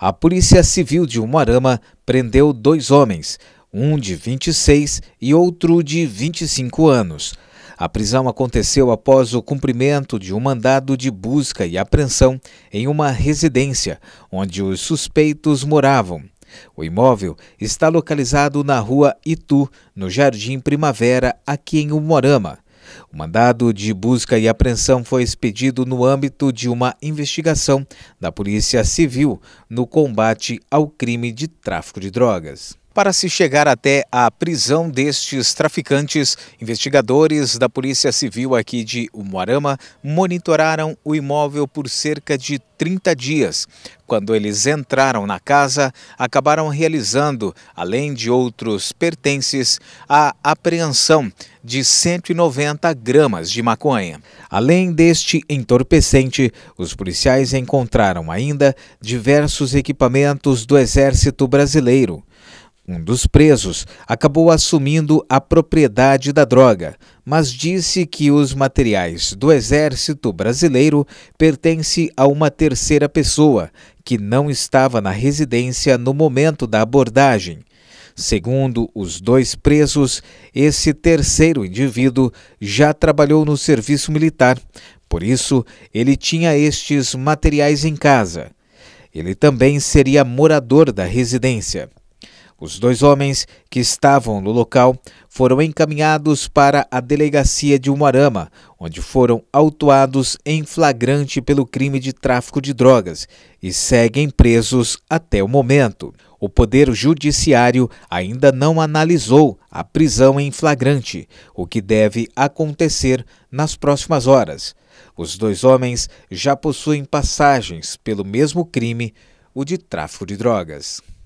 a Polícia Civil de Umarama prendeu dois homens, um de 26 e outro de 25 anos. A prisão aconteceu após o cumprimento de um mandado de busca e apreensão em uma residência onde os suspeitos moravam. O imóvel está localizado na rua Itu, no Jardim Primavera, aqui em Umarama. O mandado de busca e apreensão foi expedido no âmbito de uma investigação da Polícia Civil no combate ao crime de tráfico de drogas. Para se chegar até a prisão destes traficantes, investigadores da Polícia Civil aqui de Umuarama monitoraram o imóvel por cerca de 30 dias. Quando eles entraram na casa, acabaram realizando, além de outros pertences, a apreensão de 190 gramas de maconha. Além deste entorpecente, os policiais encontraram ainda diversos equipamentos do Exército Brasileiro. Um dos presos acabou assumindo a propriedade da droga, mas disse que os materiais do Exército Brasileiro pertencem a uma terceira pessoa que não estava na residência no momento da abordagem. Segundo os dois presos, esse terceiro indivíduo já trabalhou no serviço militar, por isso ele tinha estes materiais em casa. Ele também seria morador da residência. Os dois homens que estavam no local foram encaminhados para a delegacia de Umuarama, onde foram autuados em flagrante pelo crime de tráfico de drogas e seguem presos até o momento. O Poder Judiciário ainda não analisou a prisão em flagrante, o que deve acontecer nas próximas horas. Os dois homens já possuem passagens pelo mesmo crime, o de tráfico de drogas.